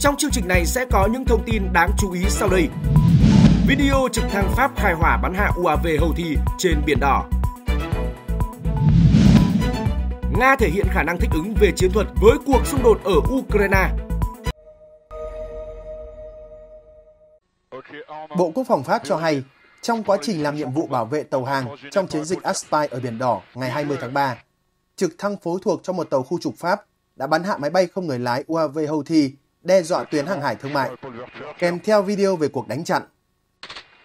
Trong chương trình này sẽ có những thông tin đáng chú ý sau đây. Video trực thăng Pháp khai hỏa bắn hạ UAV hầu thi trên Biển Đỏ. Nga thể hiện khả năng thích ứng về chiến thuật với cuộc xung đột ở Ukraine. Bộ Quốc phòng Pháp cho hay, trong quá trình làm nhiệm vụ bảo vệ tàu hàng trong chiến dịch Aspire ở Biển Đỏ ngày 20 tháng 3, trực thăng phối thuộc cho một tàu khu trục Pháp đã bắn hạ máy bay không người lái UAV Houthi đe dọa tuyến hàng hải thương mại, kèm theo video về cuộc đánh chặn.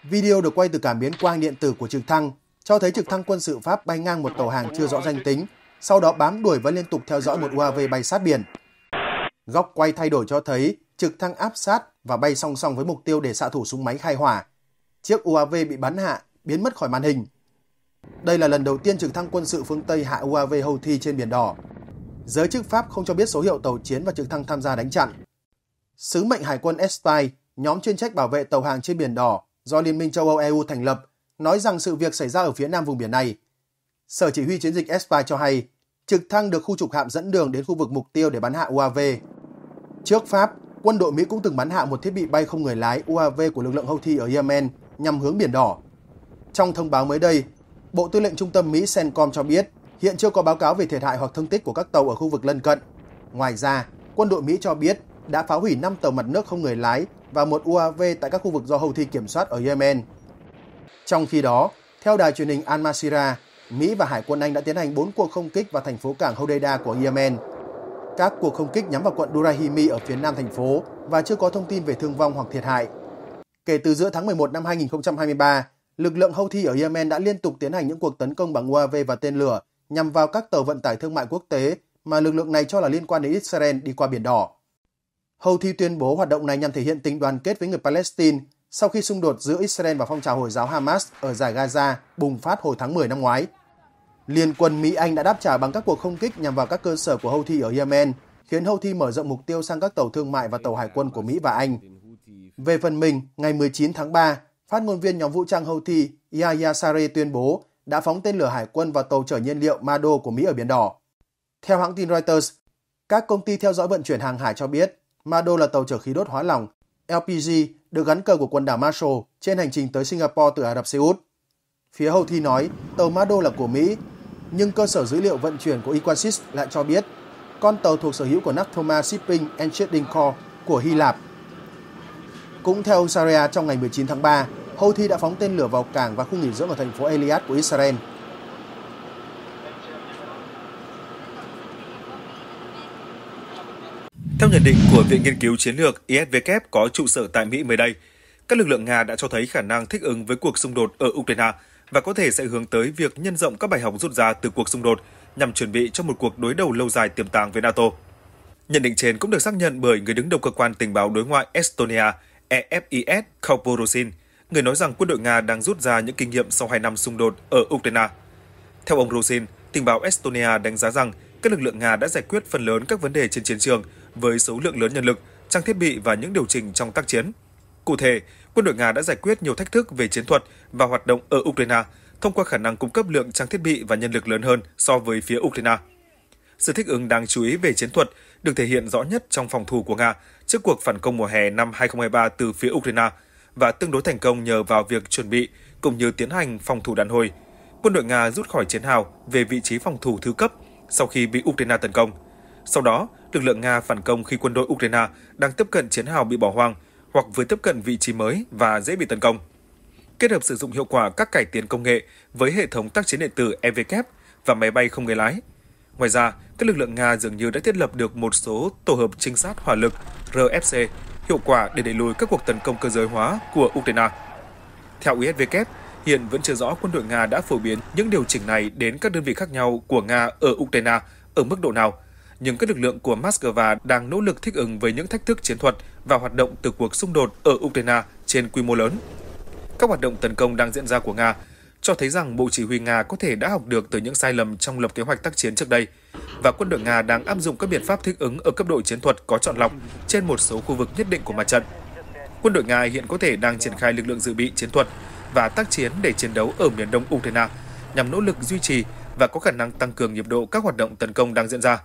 Video được quay từ cảm biến quang điện tử của trực thăng, cho thấy trực thăng quân sự Pháp bay ngang một tàu hàng chưa rõ danh tính, sau đó bám đuổi và liên tục theo dõi một UAV bay sát biển. Góc quay thay đổi cho thấy trực thăng áp sát và bay song song với mục tiêu để xạ thủ súng máy khai hỏa. Chiếc UAV bị bắn hạ, biến mất khỏi màn hình. Đây là lần đầu tiên trực thăng quân sự phương Tây hạ UAV Houthi trên Biển Đỏ. Giới chức Pháp không cho biết số hiệu tàu chiến và trực thăng tham gia đánh chặn. Sứ mệnh Hải quân Espai, nhóm chuyên trách bảo vệ tàu hàng trên Biển Đỏ do Liên minh châu Âu EU thành lập, nói rằng sự việc xảy ra ở phía nam vùng biển này. Sở chỉ huy chiến dịch Espy cho hay, trực thăng được khu trục hạm dẫn đường đến khu vực mục tiêu để bắn hạ UAV. Trước Pháp, quân đội Mỹ cũng từng bắn hạ một thiết bị bay không người lái UAV của lực lượng Houthi ở Yemen nhằm hướng Biển Đỏ. Trong thông báo mới đây, Bộ Tư lệnh Trung tâm Mỹ CENTCOM cho biết hiện chưa có báo cáo về thiệt hại hoặc thương tích của các tàu ở khu vực lân cận. Ngoài ra, quân đội Mỹ cho biết đã phá hủy 5 tàu mặt nước không người lái và một UAV tại các khu vực do Houthi kiểm soát ở Yemen. Trong khi đó, theo đài truyền hình Al Masira, Mỹ và Hải quân Anh đã tiến hành 4 cuộc không kích vào thành phố cảng Hodeida của Yemen. Các cuộc không kích nhắm vào quận Durahimi ở phía nam thành phố và chưa có thông tin về thương vong hoặc thiệt hại. Kể từ giữa tháng 11 năm 2023, lực lượng Houthi ở Yemen đã liên tục tiến hành những cuộc tấn công bằng UAV và tên lửa nhằm vào các tàu vận tải thương mại quốc tế mà lực lượng này cho là liên quan đến Israel đi qua Biển Đỏ. Houthi tuyên bố hoạt động này nhằm thể hiện tình đoàn kết với người Palestine sau khi xung đột giữa Israel và phong trào Hồi giáo Hamas ở giải Gaza bùng phát hồi tháng 10 năm ngoái. Liên quân Mỹ-Anh đã đáp trả bằng các cuộc không kích nhằm vào các cơ sở của Houthi ở Yemen, khiến Houthi mở rộng mục tiêu sang các tàu thương mại và tàu hải quân của Mỹ và Anh. Về phần mình, ngày 19 tháng 3, phát ngôn viên nhóm vũ trang Houthi Yahya Sareh tuyên bố đã phóng tên lửa hải quân vào tàu chở nhiên liệu Mado của Mỹ ở Biển Đỏ. Theo hãng tin Reuters, các công ty theo dõi vận chuyển hàng hải cho biết Mado là tàu chở khí đốt hóa lỏng LPG được gắn cờ của quần đảo Marshall trên hành trình tới Singapore từ Ả Rập Xê Út. Phía Houthi nói tàu Mado là của Mỹ, nhưng cơ sở dữ liệu vận chuyển của Equasis lại cho biết con tàu thuộc sở hữu của Naftoma Shipping and Trading Corp của Hy Lạp. Cũng theo Ông Saria, trong ngày 19 tháng 3, Houthi đã phóng tên lửa vào cảng và khu nghỉ dưỡng ở thành phố Eliad của Israel nhận định của Viện Nghiên cứu Chiến lược ISW có trụ sở tại Mỹ mới đây, các lực lượng Nga đã cho thấy khả năng thích ứng với cuộc xung đột ở Ukraine và có thể sẽ hướng tới việc nhân rộng các bài học rút ra từ cuộc xung đột nhằm chuẩn bị cho một cuộc đối đầu lâu dài tiềm tàng với NATO. Nhận định trên cũng được xác nhận bởi người đứng đầu cơ quan tình báo đối ngoại Estonia EFIS Kauporosin, người nói rằng quân đội Nga đang rút ra những kinh nghiệm sau 2 năm xung đột ở Ukraine. Theo ông Rosin, tình báo Estonia đánh giá rằng các lực lượng Nga đã giải quyết phần lớn các vấn đề trên chiến trường với số lượng lớn nhân lực, trang thiết bị và những điều chỉnh trong tác chiến. Cụ thể, quân đội Nga đã giải quyết nhiều thách thức về chiến thuật và hoạt động ở Ukraine thông qua khả năng cung cấp lượng trang thiết bị và nhân lực lớn hơn so với phía Ukraine. Sự thích ứng đáng chú ý về chiến thuật được thể hiện rõ nhất trong phòng thủ của Nga trước cuộc phản công mùa hè năm 2023 từ phía Ukraine và tương đối thành công nhờ vào việc chuẩn bị cũng như tiến hành phòng thủ đàn hồi. Quân đội Nga rút khỏi chiến hào về vị trí phòng thủ thứ cấp sau khi bị Ukraine tấn công. Sau đó, lực lượng Nga phản công khi quân đội Ukraine đang tiếp cận chiến hào bị bỏ hoang hoặc vừa tiếp cận vị trí mới và dễ bị tấn công. Kết hợp sử dụng hiệu quả các cải tiến công nghệ với hệ thống tác chiến điện tử EVK và máy bay không người lái. Ngoài ra, các lực lượng Nga dường như đã thiết lập được một số tổ hợp trinh sát hỏa lực RFC hiệu quả để đẩy lùi các cuộc tấn công cơ giới hóa của Ukraine. Theo USVK, e hiện vẫn chưa rõ quân đội Nga đã phổ biến những điều chỉnh này đến các đơn vị khác nhau của Nga ở Ukraine ở mức độ nào nhưng các lực lượng của Moscow đang nỗ lực thích ứng với những thách thức chiến thuật và hoạt động từ cuộc xung đột ở Ukraine trên quy mô lớn. Các hoạt động tấn công đang diễn ra của Nga cho thấy rằng Bộ Chỉ huy Nga có thể đã học được từ những sai lầm trong lập kế hoạch tác chiến trước đây, và quân đội Nga đang áp dụng các biện pháp thích ứng ở cấp độ chiến thuật có chọn lọc trên một số khu vực nhất định của mặt trận. Quân đội Nga hiện có thể đang triển khai lực lượng dự bị chiến thuật và tác chiến để chiến đấu ở miền đông Ukraine nhằm nỗ lực duy trì và có khả năng tăng cường nhịp độ các hoạt động tấn công đang diễn ra.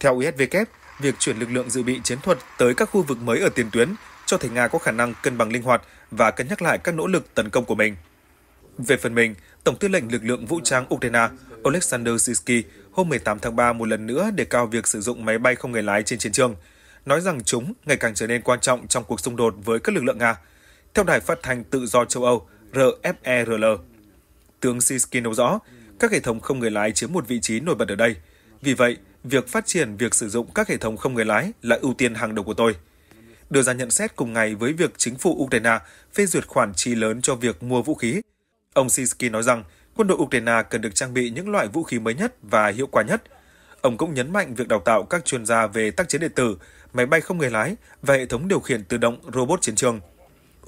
Theo ISW, việc chuyển lực lượng dự bị chiến thuật tới các khu vực mới ở tiền tuyến cho thấy Nga có khả năng cân bằng linh hoạt và cân nhắc lại các nỗ lực tấn công của mình. Về phần mình, Tổng tư lệnh lực lượng vũ trang Ukraine Oleksandr Sisky hôm 18 tháng 3 một lần nữa đề cao việc sử dụng máy bay không người lái trên chiến trường, nói rằng chúng ngày càng trở nên quan trọng trong cuộc xung đột với các lực lượng Nga, theo đài phát thanh tự do châu Âu RFERL. Tướng Sisky nói rõ, các hệ thống không người lái chiếm một vị trí nổi bật ở đây. Vì vậy, việc phát triển việc sử dụng các hệ thống không người lái là ưu tiên hàng đầu của tôi. Đưa ra nhận xét cùng ngày với việc chính phủ Ukraine phê duyệt khoản chi lớn cho việc mua vũ khí, ông Sinsky nói rằng quân đội Ukraine cần được trang bị những loại vũ khí mới nhất và hiệu quả nhất. Ông cũng nhấn mạnh việc đào tạo các chuyên gia về tác chiến điện tử, máy bay không người lái và hệ thống điều khiển tự động robot chiến trường.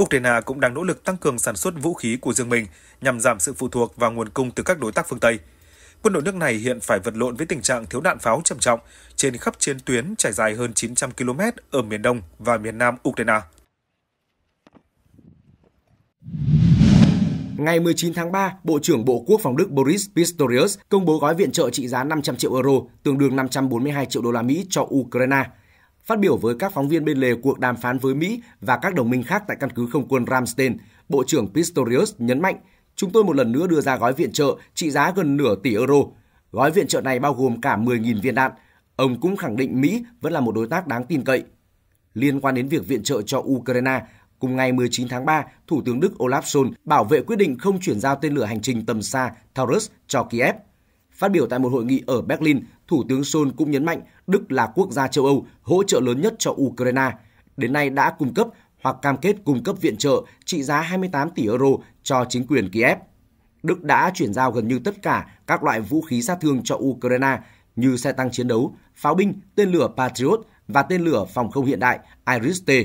Ukraine cũng đang nỗ lực tăng cường sản xuất vũ khí của riêng mình nhằm giảm sự phụ thuộc vào nguồn cung từ các đối tác phương Tây. Quân đội nước này hiện phải vật lộn với tình trạng thiếu đạn pháo trầm trọng trên khắp chiến tuyến trải dài hơn 900 km ở miền Đông và miền Nam Ukraine. Ngày 19 tháng 3, Bộ trưởng Bộ Quốc phòng Đức Boris Pistorius công bố gói viện trợ trị giá 500 triệu euro, tương đương 542 triệu đô la Mỹ cho Ukraine. Phát biểu với các phóng viên bên lề cuộc đàm phán với Mỹ và các đồng minh khác tại căn cứ không quân Ramstein, Bộ trưởng Pistorius nhấn mạnh chúng tôi một lần nữa đưa ra gói viện trợ trị giá gần nửa tỷ euro. Gói viện trợ này bao gồm cả 10.000 viên đạn. Ông cũng khẳng định Mỹ vẫn là một đối tác đáng tin cậy. Liên quan đến việc viện trợ cho Ukraine, cùng ngày 19 tháng 3, Thủ tướng Đức Olaf Scholz bảo vệ quyết định không chuyển giao tên lửa hành trình tầm xa Taurus cho Kiev. Phát biểu tại một hội nghị ở Berlin, Thủ tướng Scholz cũng nhấn mạnh Đức là quốc gia châu Âu hỗ trợ lớn nhất cho Ukraine. Đến nay đã cung cấp hoặc cam kết cung cấp viện trợ trị giá 28 tỷ euro cho chính quyền Kiev. Đức đã chuyển giao gần như tất cả các loại vũ khí sát thương cho Ukraine như xe tăng chiến đấu, pháo binh, tên lửa Patriot và tên lửa phòng không hiện đại Iris-T.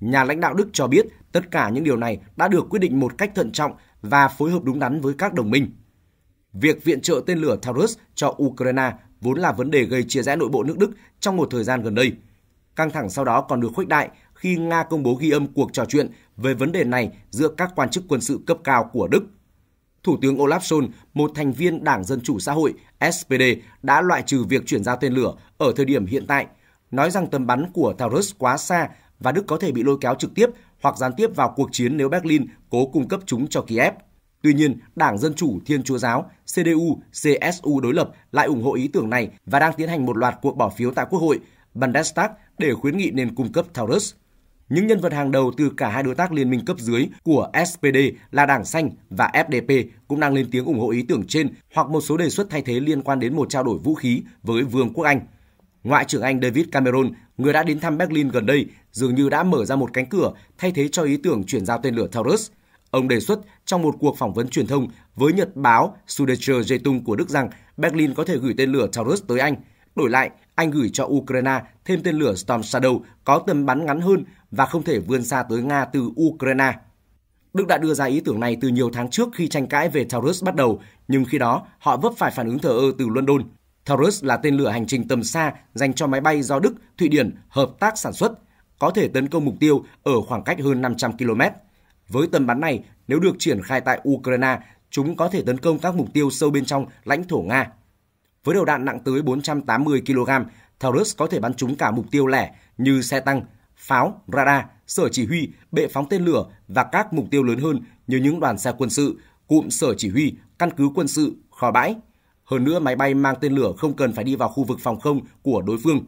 Nhà lãnh đạo Đức cho biết tất cả những điều này đã được quyết định một cách thận trọng và phối hợp đúng đắn với các đồng minh. Việc viện trợ tên lửa Taurus cho Ukraine vốn là vấn đề gây chia rẽ nội bộ nước Đức trong một thời gian gần đây. Căng thẳng sau đó còn được khuếch đại khi Nga công bố ghi âm cuộc trò chuyện về vấn đề này giữa các quan chức quân sự cấp cao của Đức. Thủ tướng Olaf Scholz, một thành viên Đảng Dân Chủ Xã hội SPD, đã loại trừ việc chuyển giao tên lửa ở thời điểm hiện tại, nói rằng tầm bắn của Taurus quá xa và Đức có thể bị lôi kéo trực tiếp hoặc gián tiếp vào cuộc chiến nếu Berlin cố cung cấp chúng cho Kiev. Tuy nhiên, Đảng Dân Chủ Thiên Chúa Giáo, CDU, CSU đối lập lại ủng hộ ý tưởng này và đang tiến hành một loạt cuộc bỏ phiếu tại Quốc hội Bundestag để khuyến nghị nên cung cấp Taurus. Những nhân vật hàng đầu từ cả hai đối tác liên minh cấp dưới của SPD là Đảng Xanh và FDP cũng đang lên tiếng ủng hộ ý tưởng trên hoặc một số đề xuất thay thế liên quan đến một trao đổi vũ khí với Vương quốc Anh. Ngoại trưởng Anh David Cameron, người đã đến thăm Berlin gần đây, dường như đã mở ra một cánh cửa thay thế cho ý tưởng chuyển giao tên lửa Taurus. Ông đề xuất trong một cuộc phỏng vấn truyền thông với nhật báo Süddeutsche Zeitung của Đức rằng Berlin có thể gửi tên lửa Taurus tới Anh. Đổi lại, Anh gửi cho Ukraine thêm tên lửa Storm Shadow có tầm bắn ngắn hơn và không thể vươn xa tới Nga từ Ukraine. Đức đã đưa ra ý tưởng này từ nhiều tháng trước khi tranh cãi về Taurus bắt đầu, nhưng khi đó họ vấp phải phản ứng thờ ơ từ London. Taurus là tên lửa hành trình tầm xa dành cho máy bay do Đức, Thụy Điển hợp tác sản xuất, có thể tấn công mục tiêu ở khoảng cách hơn 500 km. Với tầm bắn này, nếu được triển khai tại Ukraine, chúng có thể tấn công các mục tiêu sâu bên trong lãnh thổ Nga. Với đầu đạn nặng tới 480 kg, Taurus có thể bắn trúng cả mục tiêu lẻ như xe tăng, pháo, radar, sở chỉ huy, bệ phóng tên lửa và các mục tiêu lớn hơn như những đoàn xe quân sự, cụm sở chỉ huy, căn cứ quân sự, kho bãi. Hơn nữa, máy bay mang tên lửa không cần phải đi vào khu vực phòng không của đối phương.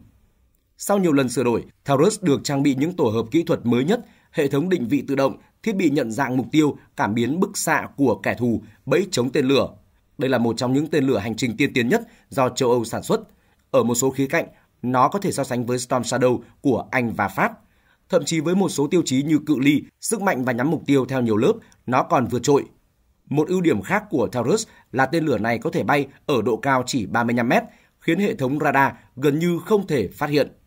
Sau nhiều lần sửa đổi, Taurus được trang bị những tổ hợp kỹ thuật mới nhất, hệ thống định vị tự động, thiết bị nhận dạng mục tiêu, cảm biến bức xạ của kẻ thù, bẫy chống tên lửa. Đây là một trong những tên lửa hành trình tiên tiến nhất do châu Âu sản xuất. Ở một số khía cạnh, nó có thể so sánh với Storm Shadow của Anh và Pháp. Thậm chí với một số tiêu chí như cự ly, sức mạnh và nhắm mục tiêu theo nhiều lớp, nó còn vượt trội. Một ưu điểm khác của Taurus là tên lửa này có thể bay ở độ cao chỉ 35 mét, khiến hệ thống radar gần như không thể phát hiện.